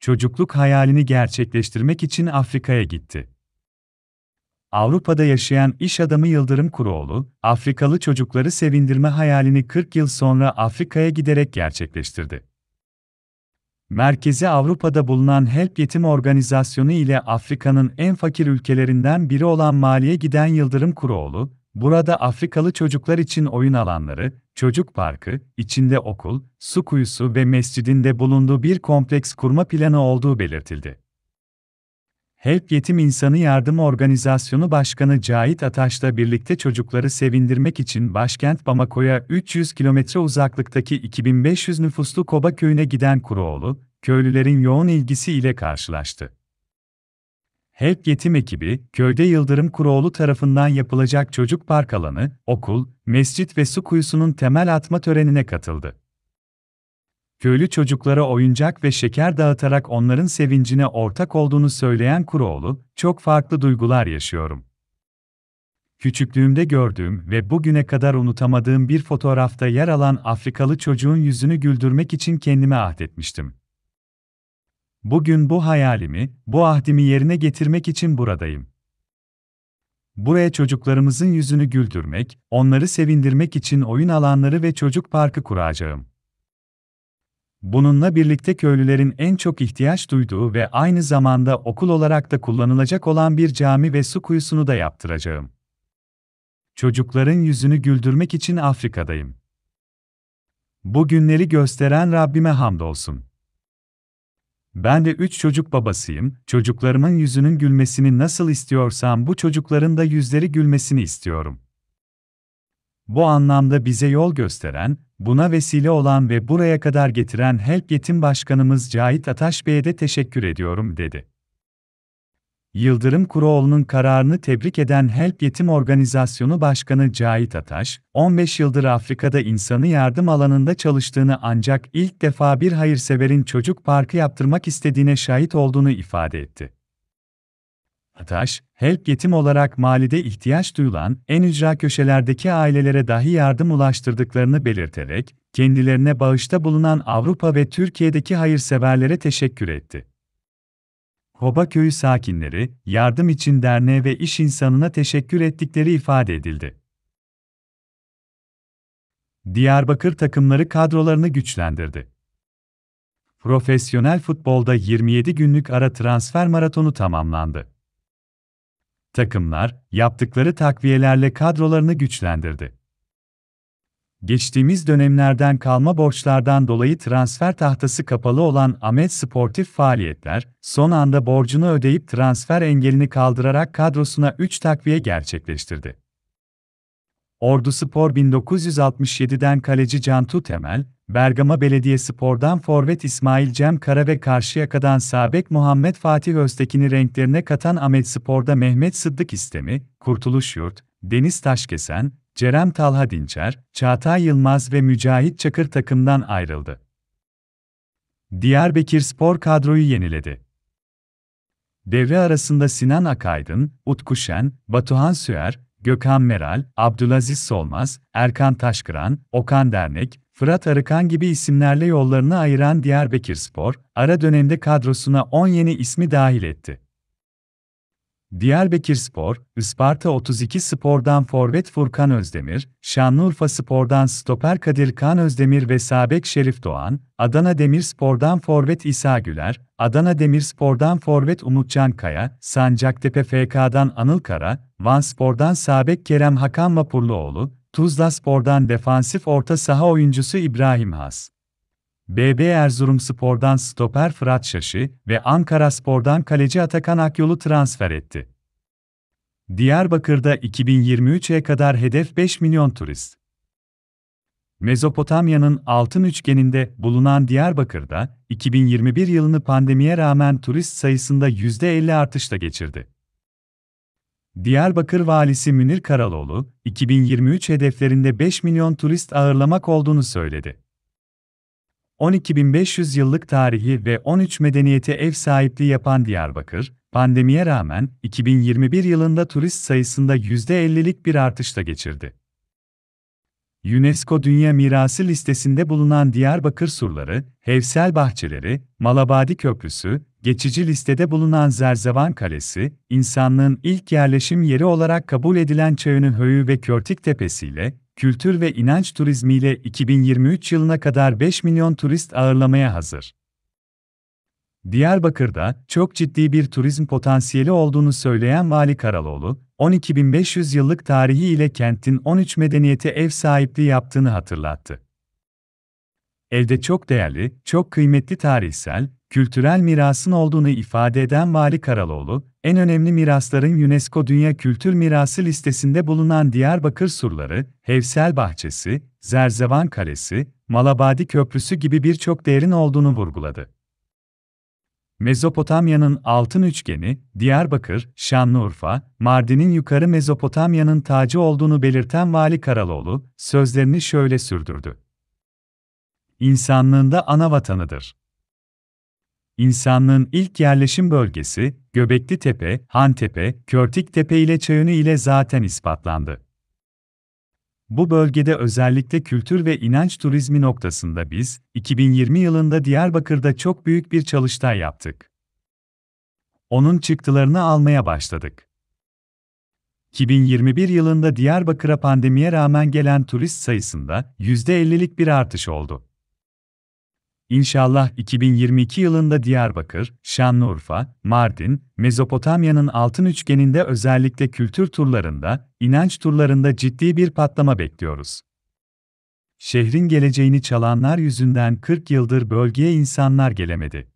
çocukluk hayalini gerçekleştirmek için Afrika'ya gitti. Avrupa'da yaşayan iş adamı Yıldırım Kuruoğlu, Afrikalı çocukları sevindirme hayalini 40 yıl sonra Afrika'ya giderek gerçekleştirdi. Merkezi Avrupa'da bulunan Help Yetim Organizasyonu ile Afrika'nın en fakir ülkelerinden biri olan Mali'ye giden Yıldırım Kuruoğlu, Burada Afrikalı çocuklar için oyun alanları, çocuk parkı, içinde okul, su kuyusu ve mescidin de bulunduğu bir kompleks kurma planı olduğu belirtildi. Help Yetim İnsanı Yardım Organizasyonu Başkanı Cahit Ataş'la birlikte çocukları sevindirmek için başkent Bamako'ya 300 kilometre uzaklıktaki 2500 nüfuslu Koba köyüne giden Kuruoğlu, köylülerin yoğun ilgisi ile karşılaştı. HELP Yetim ekibi, köyde Yıldırım Kuroğlu tarafından yapılacak çocuk park alanı, okul, mescit ve su kuyusunun temel atma törenine katıldı. Köylü çocuklara oyuncak ve şeker dağıtarak onların sevincine ortak olduğunu söyleyen Kuroğlu, çok farklı duygular yaşıyorum. Küçüklüğümde gördüğüm ve bugüne kadar unutamadığım bir fotoğrafta yer alan Afrikalı çocuğun yüzünü güldürmek için kendime ahdetmiştim. Bugün bu hayalimi, bu ahdimi yerine getirmek için buradayım. Buraya çocuklarımızın yüzünü güldürmek, onları sevindirmek için oyun alanları ve çocuk parkı kuracağım. Bununla birlikte köylülerin en çok ihtiyaç duyduğu ve aynı zamanda okul olarak da kullanılacak olan bir cami ve su kuyusunu da yaptıracağım. Çocukların yüzünü güldürmek için Afrika'dayım. Bu günleri gösteren Rabbime hamdolsun. Ben de üç çocuk babasıyım, çocuklarımın yüzünün gülmesini nasıl istiyorsam bu çocukların da yüzleri gülmesini istiyorum. Bu anlamda bize yol gösteren, buna vesile olan ve buraya kadar getiren Help Yetim Başkanımız Cahit Ataş Bey'e de teşekkür ediyorum dedi. Yıldırım Kuroğlu'nun kararını tebrik eden Help Yetim Organizasyonu Başkanı Cahit Ataş, 15 yıldır Afrika'da insanı yardım alanında çalıştığını ancak ilk defa bir hayırseverin çocuk parkı yaptırmak istediğine şahit olduğunu ifade etti. Ataş, Help Yetim olarak malide ihtiyaç duyulan en ücra köşelerdeki ailelere dahi yardım ulaştırdıklarını belirterek, kendilerine bağışta bulunan Avrupa ve Türkiye'deki hayırseverlere teşekkür etti. Hoba köyü sakinleri, yardım için derneğe ve iş insanına teşekkür ettikleri ifade edildi. Diyarbakır takımları kadrolarını güçlendirdi. Profesyonel futbolda 27 günlük ara transfer maratonu tamamlandı. Takımlar, yaptıkları takviyelerle kadrolarını güçlendirdi. Geçtiğimiz dönemlerden kalma borçlardan dolayı transfer tahtası kapalı olan Ahmet Sportif Faaliyetler, son anda borcunu ödeyip transfer engelini kaldırarak kadrosuna 3 takviye gerçekleştirdi. Ordu Spor 1967'den kaleci Cantu Temel, Bergama Belediye Spor'dan forvet İsmail Cem Kara ve Karşıyaka'dan Sabek Muhammed Fatih Öztekin'i renklerine katan Ahmet Spor'da Mehmet Sıddık İstemi, Kurtuluş Yurt, Deniz Taşkesen, Cerem Talha Dinçer, Çağatay Yılmaz ve Mücahit Çakır takımdan ayrıldı. Diyarbakır Spor kadroyu yeniledi. Devre arasında Sinan Akaydın, Utku Şen, Batuhan Süer, Gökhan Meral, Abdülaziz Solmaz, Erkan Taşkıran, Okan Dernek, Fırat Arıkan gibi isimlerle yollarını ayıran Diyarbakır Spor, ara dönemde kadrosuna 10 yeni ismi dahil etti. Spor, Isparta 32 Spor'dan forvet Furkan Özdemir, Şanlıurfa Spor'dan stoper Kadir Kan Özdemir ve Sabek Şerif Doğan, Adana Demir Spor'dan forvet İsa Güler, Adana Demir Spor'dan forvet Umutcan Kaya, Sancaktepe FK'dan Anıl Kara, Van Spor'dan Sabek Kerem Hakan Vapurluoğlu, Tuzla Spor'dan defansif orta saha oyuncusu İbrahim Has. BB Erzurumspor'dan stoper Fırat Şaşı ve Ankara Spor'dan kaleci Atakan Akyol'u transfer etti. Diyarbakır'da 2023'e kadar hedef 5 milyon turist. Mezopotamya'nın altın üçgeninde bulunan Diyarbakır'da 2021 yılını pandemiye rağmen turist sayısında %50 artışla geçirdi. Diyarbakır Valisi Münir Karaloğlu, 2023 hedeflerinde 5 milyon turist ağırlamak olduğunu söyledi. 12.500 yıllık tarihi ve 13 medeniyete ev sahipliği yapan Diyarbakır, pandemiye rağmen 2021 yılında turist sayısında %50'lik bir artışla geçirdi. UNESCO Dünya Mirası listesinde bulunan Diyarbakır surları, Hevsel bahçeleri, Malabadi Köprüsü, geçici listede bulunan Zerzevan Kalesi, insanlığın ilk yerleşim yeri olarak kabul edilen Çayönü Höyü ve Körtik Tepesi ile, kültür ve inanç turizmiyle 2023 yılına kadar 5 milyon turist ağırlamaya hazır. Diyarbakır'da çok ciddi bir turizm potansiyeli olduğunu söyleyen Vali Karaloğlu, 12.500 yıllık tarihi ile kentin 13 medeniyete ev sahipliği yaptığını hatırlattı. Elde çok değerli, çok kıymetli tarihsel, kültürel mirasın olduğunu ifade eden Vali Karaloğlu, en önemli mirasların UNESCO Dünya Kültür Mirası listesinde bulunan Diyarbakır surları, Hevsel Bahçesi, Zerzevan Kalesi, Malabadi Köprüsü gibi birçok değerin olduğunu vurguladı. Mezopotamya'nın altın üçgeni, Diyarbakır, Şanlıurfa, Mardin'in yukarı Mezopotamya'nın tacı olduğunu belirten Vali Karaloğlu, sözlerini şöyle sürdürdü. İnsanlığında ana vatanıdır. İnsanlığın ilk yerleşim bölgesi, Göbekli Tepe, Hantepe, Tepe ile Çayönü ile zaten ispatlandı. Bu bölgede özellikle kültür ve inanç turizmi noktasında biz, 2020 yılında Diyarbakır'da çok büyük bir çalıştay yaptık. Onun çıktılarını almaya başladık. 2021 yılında Diyarbakır'a pandemiye rağmen gelen turist sayısında %50'lik bir artış oldu. İnşallah 2022 yılında Diyarbakır, Şanlıurfa, Mardin, Mezopotamya'nın altın üçgeninde özellikle kültür turlarında, inanç turlarında ciddi bir patlama bekliyoruz. Şehrin geleceğini çalanlar yüzünden 40 yıldır bölgeye insanlar gelemedi.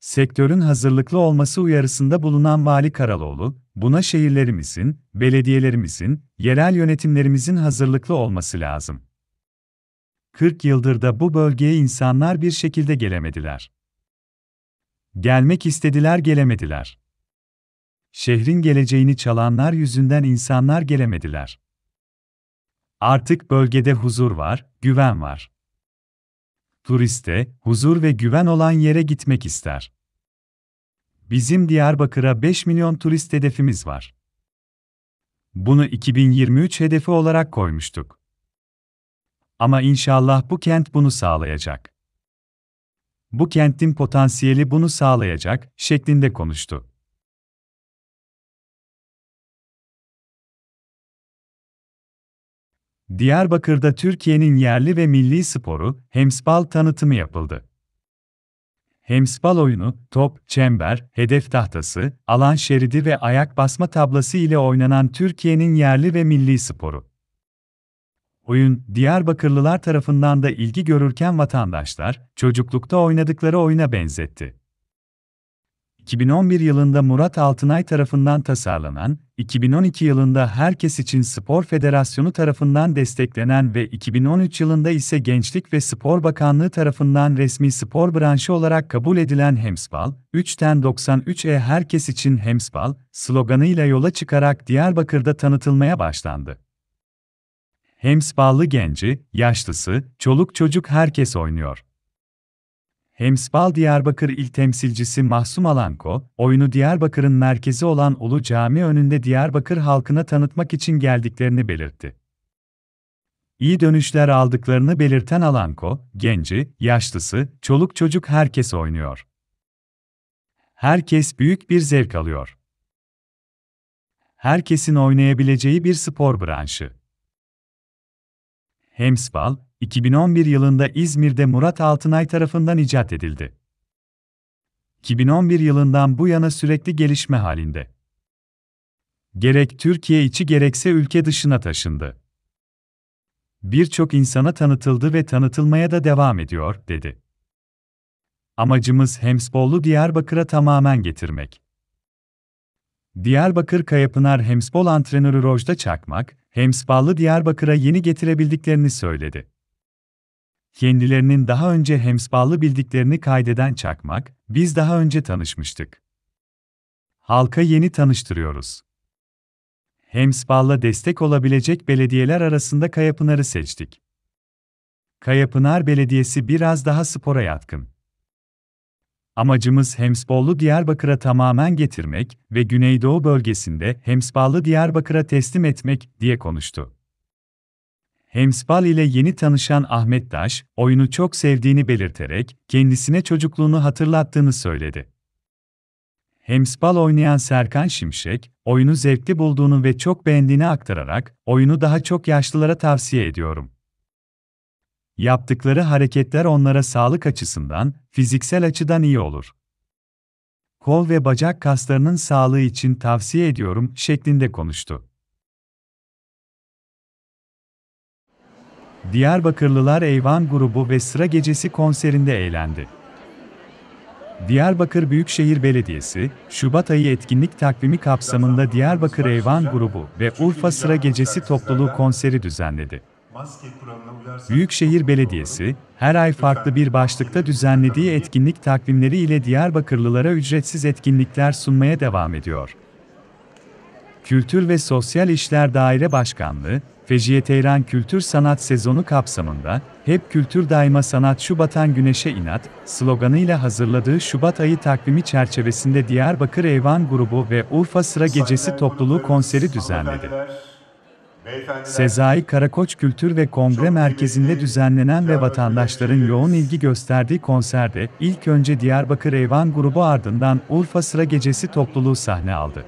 Sektörün hazırlıklı olması uyarısında bulunan Vali Karaloğlu, buna şehirlerimizin, belediyelerimizin, yerel yönetimlerimizin hazırlıklı olması lazım. 40 yıldır da bu bölgeye insanlar bir şekilde gelemediler. Gelmek istediler gelemediler. Şehrin geleceğini çalanlar yüzünden insanlar gelemediler. Artık bölgede huzur var, güven var. Turiste, huzur ve güven olan yere gitmek ister. Bizim Diyarbakır'a 5 milyon turist hedefimiz var. Bunu 2023 hedefi olarak koymuştuk. Ama inşallah bu kent bunu sağlayacak. Bu kentin potansiyeli bunu sağlayacak şeklinde konuştu. Diyarbakır'da Türkiye'nin yerli ve milli sporu Hemspal tanıtımı yapıldı. Hemspal oyunu, top, çember, hedef tahtası, alan şeridi ve ayak basma tablası ile oynanan Türkiye'nin yerli ve milli sporu. Oyun, Diyarbakırlılar tarafından da ilgi görürken vatandaşlar, çocuklukta oynadıkları oyuna benzetti. 2011 yılında Murat Altınay tarafından tasarlanan, 2012 yılında Herkes İçin Spor Federasyonu tarafından desteklenen ve 2013 yılında ise Gençlik ve Spor Bakanlığı tarafından resmi spor branşı olarak kabul edilen Hemsbal, 3'ten 93'e Herkes İçin Hemsbal sloganıyla yola çıkarak Diyarbakır'da tanıtılmaya başlandı. Hem spalı genci, yaşlısı, çoluk çocuk herkes oynuyor. Hemspal Diyarbakır İl Temsilcisi Mahsum Alanko, oyunu Diyarbakır'ın merkezi olan Ulu Cami önünde Diyarbakır halkına tanıtmak için geldiklerini belirtti. İyi dönüşler aldıklarını belirten Alanko, genci, yaşlısı, çoluk çocuk herkes oynuyor. Herkes büyük bir zevk alıyor. Herkesin oynayabileceği bir spor branşı. Hemsbal, 2011 yılında İzmir'de Murat Altınay tarafından icat edildi. 2011 yılından bu yana sürekli gelişme halinde. Gerek Türkiye içi gerekse ülke dışına taşındı. Birçok insana tanıtıldı ve tanıtılmaya da devam ediyor, dedi. Amacımız Hemsbollu Diyarbakır'a tamamen getirmek. Diyarbakır Kayapınar Hemspol antrenörü Rojda Çakmak, Hemspallı Diyarbakır'a yeni getirebildiklerini söyledi. Kendilerinin daha önce Hemspallı bildiklerini kaydeden Çakmak, biz daha önce tanışmıştık. Halka yeni tanıştırıyoruz. Hemspal'la destek olabilecek belediyeler arasında Kayapınar'ı seçtik. Kayapınar Belediyesi biraz daha spora yatkın. Amacımız Hemsbollu Diyarbakır'a tamamen getirmek ve Güneydoğu bölgesinde Hemsbal'ı Diyarbakır'a teslim etmek diye konuştu. Hemsbal ile yeni tanışan Ahmet Daş, oyunu çok sevdiğini belirterek kendisine çocukluğunu hatırlattığını söyledi. Hemsbal oynayan Serkan Şimşek, oyunu zevkli bulduğunu ve çok beğendiğini aktararak, oyunu daha çok yaşlılara tavsiye ediyorum Yaptıkları hareketler onlara sağlık açısından, fiziksel açıdan iyi olur. Kol ve bacak kaslarının sağlığı için tavsiye ediyorum şeklinde konuştu. Diyarbakırlılar Eyvan grubu ve Sıra Gecesi konserinde eğlendi. Diyarbakır Büyükşehir Belediyesi, Şubat ayı etkinlik takvimi kapsamında Diyarbakır Eyvan grubu ve Urfa Sıra Gecesi topluluğu konseri düzenledi. Büyükşehir Belediyesi, her ay farklı bir başlıkta düzenlediği etkinlik takvimleri ile Diyarbakırlılara ücretsiz etkinlikler sunmaya devam ediyor. Kültür ve Sosyal İşler Daire Başkanlığı, Feciye Teyran Kültür Sanat Sezonu kapsamında, Hep Kültür Daima Sanat Şubat'an Güneşe İnat sloganıyla hazırladığı Şubat ayı takvimi çerçevesinde Diyarbakır Evan Grubu ve Urfa Sıra Gecesi Topluluğu konseri düzenledi. Sezai Karakoç Kültür ve Kongre Merkezi'nde düzenlenen ve vatandaşların yoğun ilgi gösterdiği konserde ilk önce Diyarbakır Eyvan grubu ardından Urfa Sıra Gecesi topluluğu sahne aldı.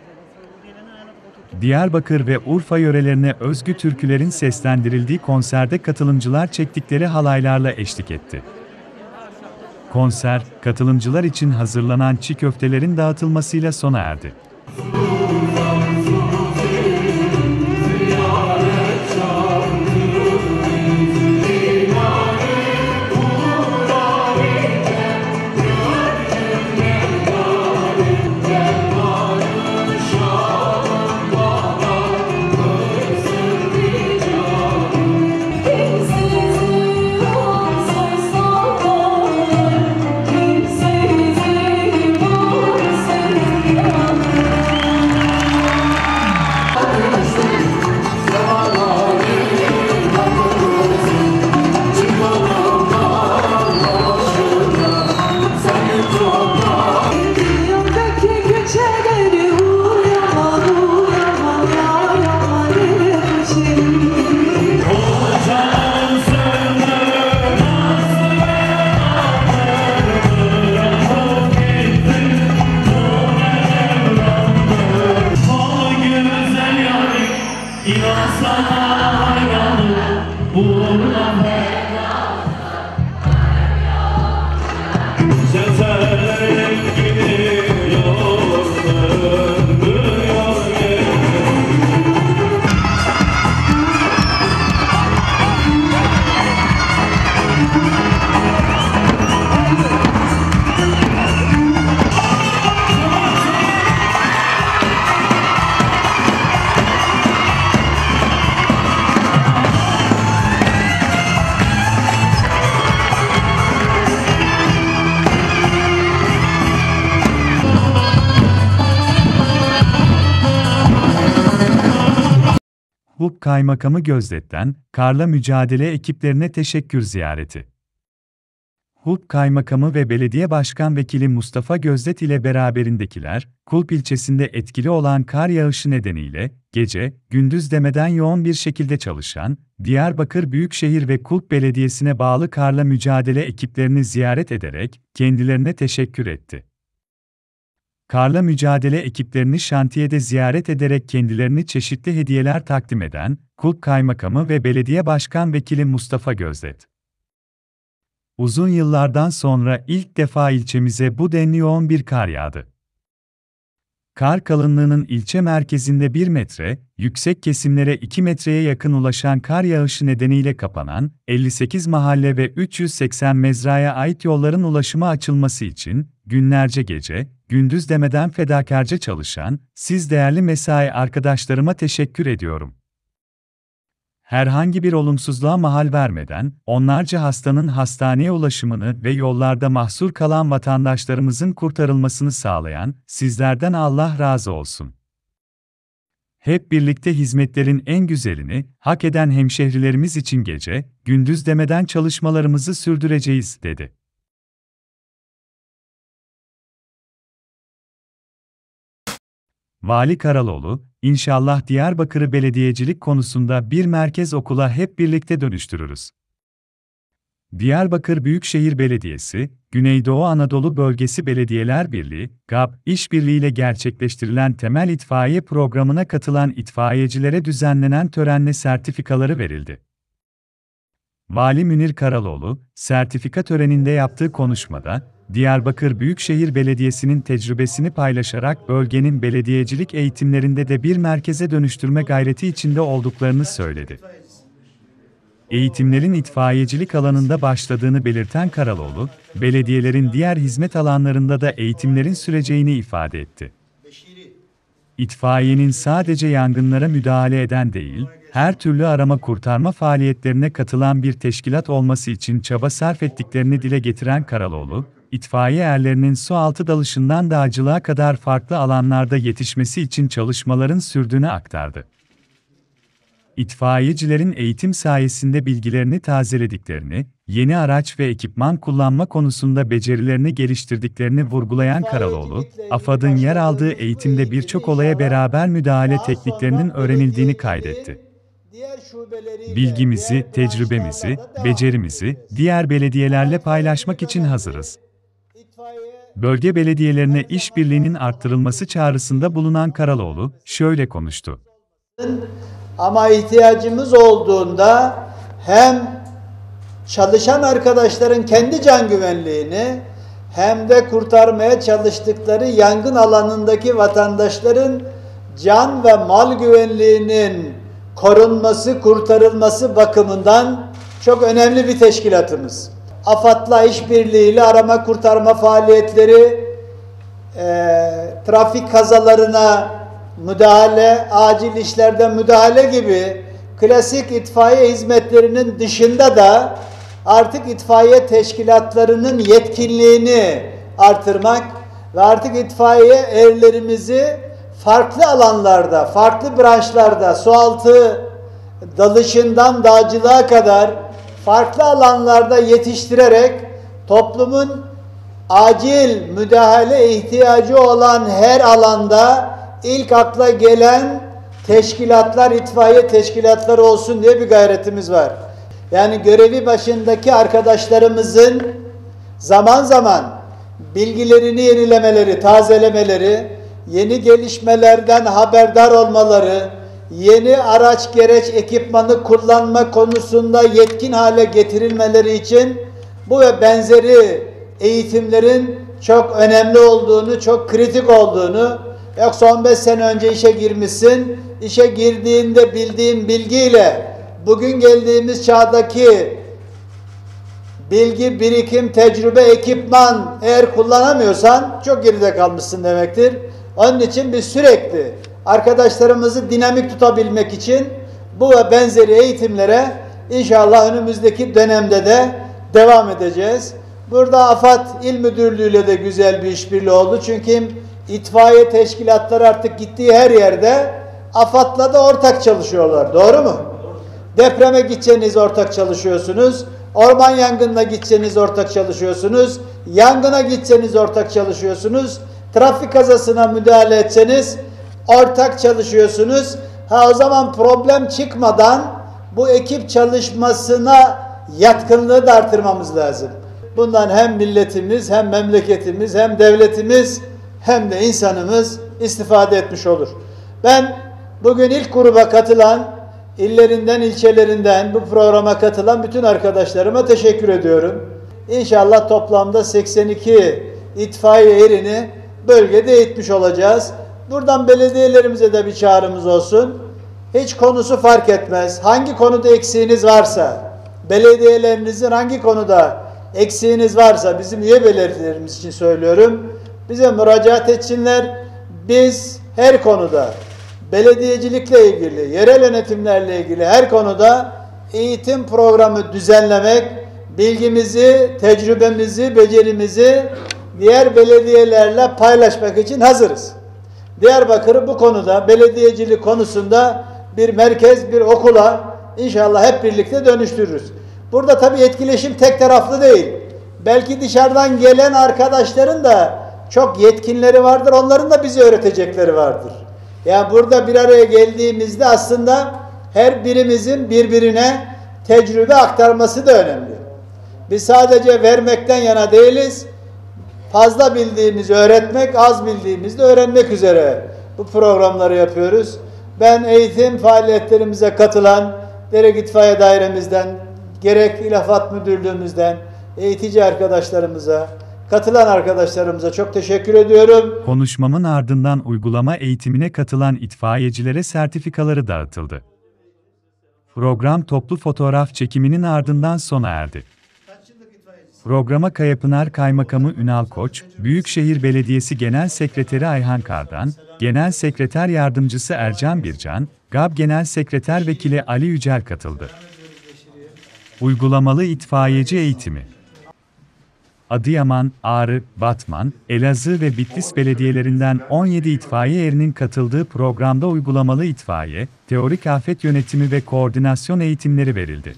Diyarbakır ve Urfa yörelerine özgü türkülerin seslendirildiği konserde katılımcılar çektikleri halaylarla eşlik etti. Konser, katılımcılar için hazırlanan çiğ köftelerin dağıtılmasıyla sona erdi. Karabük Kaymakamı Gözdetten karla mücadele ekiplerine teşekkür ziyareti. Hulp Kaymakamı ve Belediye Başkan Vekili Mustafa Gözdet ile beraberindekiler, Kulp ilçesinde etkili olan kar yağışı nedeniyle, gece, gündüz demeden yoğun bir şekilde çalışan, Diyarbakır Büyükşehir ve Kulp Belediyesi'ne bağlı karla mücadele ekiplerini ziyaret ederek, kendilerine teşekkür etti karla mücadele ekiplerini şantiyede ziyaret ederek kendilerini çeşitli hediyeler takdim eden, Kulp Kaymakamı ve Belediye Başkan Vekili Mustafa Gözdet. Uzun yıllardan sonra ilk defa ilçemize bu denli yoğun bir kar yağdı. Kar kalınlığının ilçe merkezinde 1 metre, yüksek kesimlere 2 metreye yakın ulaşan kar yağışı nedeniyle kapanan 58 mahalle ve 380 mezraya ait yolların ulaşıma açılması için günlerce gece, gündüz demeden fedakarca çalışan siz değerli mesai arkadaşlarıma teşekkür ediyorum herhangi bir olumsuzluğa mahal vermeden, onlarca hastanın hastaneye ulaşımını ve yollarda mahsur kalan vatandaşlarımızın kurtarılmasını sağlayan, sizlerden Allah razı olsun. Hep birlikte hizmetlerin en güzelini, hak eden hemşehrilerimiz için gece, gündüz demeden çalışmalarımızı sürdüreceğiz, dedi. Vali Karaloğlu, İnşallah Diyarbakır'ı belediyecilik konusunda bir merkez okula hep birlikte dönüştürürüz. Diyarbakır Büyükşehir Belediyesi, Güneydoğu Anadolu Bölgesi Belediyeler Birliği, GAB, işbirliğiyle gerçekleştirilen temel itfaiye programına katılan itfaiyecilere düzenlenen törenle sertifikaları verildi. Vali Münir Karaloğlu, sertifika töreninde yaptığı konuşmada, Diyarbakır Büyükşehir Belediyesi'nin tecrübesini paylaşarak bölgenin belediyecilik eğitimlerinde de bir merkeze dönüştürme gayreti içinde olduklarını söyledi. Eğitimlerin itfaiyecilik alanında başladığını belirten Karaloğlu, belediyelerin diğer hizmet alanlarında da eğitimlerin süreceğini ifade etti. İtfaiyenin sadece yangınlara müdahale eden değil, her türlü arama kurtarma faaliyetlerine katılan bir teşkilat olması için çaba sarf ettiklerini dile getiren Karaloğlu, itfaiye erlerinin su altı dalışından dağcılığa kadar farklı alanlarda yetişmesi için çalışmaların sürdüğünü aktardı. İtfaiyecilerin eğitim sayesinde bilgilerini tazelediklerini, yeni araç ve ekipman kullanma konusunda becerilerini geliştirdiklerini vurgulayan Karaloğlu, AFAD'ın yer aldığı eğitimde birçok olaya beraber müdahale tekniklerinin öğrenildiğini kaydetti bilgimizi, tecrübemizi, becerimizi diğer belediyelerle paylaşmak için hazırız bölge belediyelerine işbirliğinin arttırılması çağrısında bulunan Karaloğlu şöyle konuştu. Ama ihtiyacımız olduğunda hem çalışan arkadaşların kendi can güvenliğini hem de kurtarmaya çalıştıkları yangın alanındaki vatandaşların can ve mal güvenliğinin korunması, kurtarılması bakımından çok önemli bir teşkilatımız. AFAD'la işbirliğiyle arama kurtarma faaliyetleri, e, trafik kazalarına müdahale, acil işlerde müdahale gibi klasik itfaiye hizmetlerinin dışında da artık itfaiye teşkilatlarının yetkinliğini artırmak ve artık itfaiye erlerimizi farklı alanlarda, farklı branşlarda, sualtı dalışından dağcılığa kadar farklı alanlarda yetiştirerek toplumun acil müdahale ihtiyacı olan her alanda ilk akla gelen teşkilatlar, itfaiye teşkilatları olsun diye bir gayretimiz var. Yani görevi başındaki arkadaşlarımızın zaman zaman bilgilerini yenilemeleri, tazelemeleri, yeni gelişmelerden haberdar olmaları, yeni araç gereç ekipmanı kullanma konusunda yetkin hale getirilmeleri için bu ve benzeri eğitimlerin çok önemli olduğunu, çok kritik olduğunu, yoksa 15 sene önce işe girmişsin, işe girdiğinde bildiğin bilgiyle bugün geldiğimiz çağdaki bilgi, birikim, tecrübe, ekipman eğer kullanamıyorsan çok geride kalmışsın demektir. Onun için biz sürekli arkadaşlarımızı dinamik tutabilmek için bu ve benzeri eğitimlere inşallah önümüzdeki dönemde de devam edeceğiz. Burada AFAD İl Müdürlüğü ile de güzel bir işbirliği oldu. Çünkü itfaiye teşkilatları artık gittiği her yerde AFAD'la da ortak çalışıyorlar. Doğru mu? Depreme gideceğiniz ortak çalışıyorsunuz. Orman yangınına gideceğiniz ortak çalışıyorsunuz. Yangına gideceğiniz ortak çalışıyorsunuz. Trafik kazasına müdahale etseniz ortak çalışıyorsunuz. Ha o zaman problem çıkmadan bu ekip çalışmasına yatkınlığı da artırmamız lazım. Bundan hem milletimiz, hem memleketimiz, hem devletimiz, hem de insanımız istifade etmiş olur. Ben bugün ilk gruba katılan, illerinden, ilçelerinden bu programa katılan bütün arkadaşlarıma teşekkür ediyorum. İnşallah toplamda 82 itfaiye erini bölgede eğitmiş olacağız. Buradan belediyelerimize de bir çağrımız olsun. Hiç konusu fark etmez. Hangi konuda eksiğiniz varsa, belediyelerinizin hangi konuda eksiğiniz varsa bizim üye belediyelerimiz için söylüyorum. Bize müracaat etsinler. Biz her konuda belediyecilikle ilgili, yerel yönetimlerle ilgili her konuda eğitim programı düzenlemek, bilgimizi, tecrübemizi, becerimizi diğer belediyelerle paylaşmak için hazırız. Diyarbakır'ı bu konuda belediyecilik konusunda bir merkez, bir okula inşallah hep birlikte dönüştürürüz. Burada tabii etkileşim tek taraflı değil. Belki dışarıdan gelen arkadaşların da çok yetkinleri vardır. Onların da bizi öğretecekleri vardır. Yani burada bir araya geldiğimizde aslında her birimizin birbirine tecrübe aktarması da önemli. Biz sadece vermekten yana değiliz Fazla bildiğimiz öğretmek, az bildiğimiz de öğrenmek üzere bu programları yapıyoruz. Ben eğitim faaliyetlerimize katılan gerek itfaiye Dairemizden, gerek ilafat Müdürlüğümüzden, eğitici arkadaşlarımıza, katılan arkadaşlarımıza çok teşekkür ediyorum. Konuşmamın ardından uygulama eğitimine katılan itfaiyecilere sertifikaları dağıtıldı. Program toplu fotoğraf çekiminin ardından sona erdi. Programa Kayapınar Kaymakamı Ünal Koç, Büyükşehir Belediyesi Genel Sekreteri Ayhan Kardan, Genel Sekreter Yardımcısı Ercan Bircan, GAB Genel Sekreter Vekili Ali Yücel katıldı. Uygulamalı itfaiyeci eğitimi Adıyaman, Ağrı, Batman, Elazığ ve Bitlis belediyelerinden 17 itfaiye erinin katıldığı programda uygulamalı itfaiye, teorik afet yönetimi ve koordinasyon eğitimleri verildi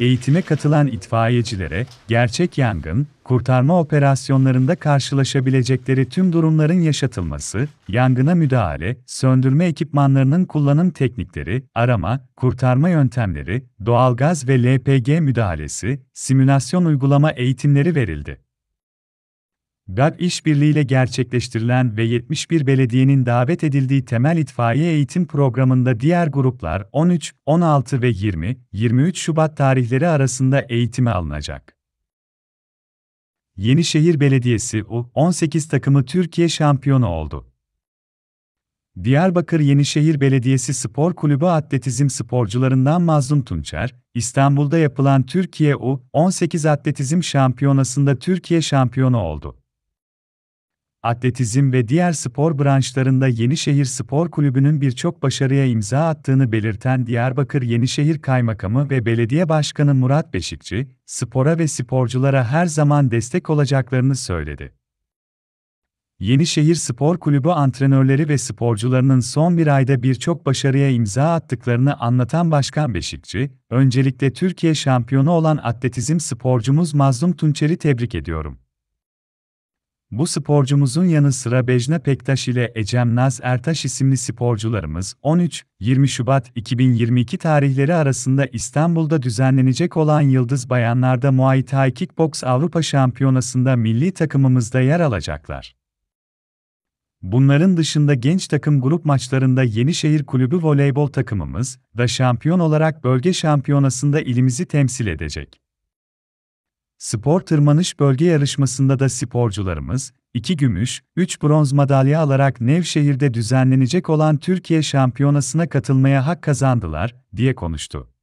eğitime katılan itfaiyecilere gerçek yangın, kurtarma operasyonlarında karşılaşabilecekleri tüm durumların yaşatılması, yangına müdahale, söndürme ekipmanlarının kullanım teknikleri, arama, kurtarma yöntemleri, doğalgaz ve LPG müdahalesi, simülasyon uygulama eğitimleri verildi. GAG işbirliğiyle gerçekleştirilen ve 71 belediyenin davet edildiği temel itfaiye eğitim programında diğer gruplar 13, 16 ve 20, 23 Şubat tarihleri arasında eğitime alınacak. Yenişehir Belediyesi U18 takımı Türkiye şampiyonu oldu. Diyarbakır Yenişehir Belediyesi Spor Kulübü atletizm sporcularından Mazlum Tunçer, İstanbul'da yapılan Türkiye U18 Atletizm Şampiyonası'nda Türkiye şampiyonu oldu atletizm ve diğer spor branşlarında Yenişehir Spor Kulübü'nün birçok başarıya imza attığını belirten Diyarbakır Yenişehir Kaymakamı ve Belediye Başkanı Murat Beşikçi, spora ve sporculara her zaman destek olacaklarını söyledi. Yenişehir Spor Kulübü antrenörleri ve sporcularının son bir ayda birçok başarıya imza attıklarını anlatan Başkan Beşikçi, öncelikle Türkiye şampiyonu olan atletizm sporcumuz Mazlum Tunçer'i tebrik ediyorum. Bu sporcumuzun yanı sıra Bejna Pektaş ile Ecem Naz Ertaş isimli sporcularımız 13-20 Şubat 2022 tarihleri arasında İstanbul'da düzenlenecek olan Yıldız Bayanlar'da Muay Thai Kickbox Avrupa Şampiyonası'nda milli takımımızda yer alacaklar. Bunların dışında genç takım grup maçlarında Yenişehir Kulübü voleybol takımımız da şampiyon olarak bölge şampiyonasında ilimizi temsil edecek. Spor tırmanış bölge yarışmasında da sporcularımız 2 gümüş, 3 bronz madalya alarak Nevşehir'de düzenlenecek olan Türkiye Şampiyonası'na katılmaya hak kazandılar diye konuştu.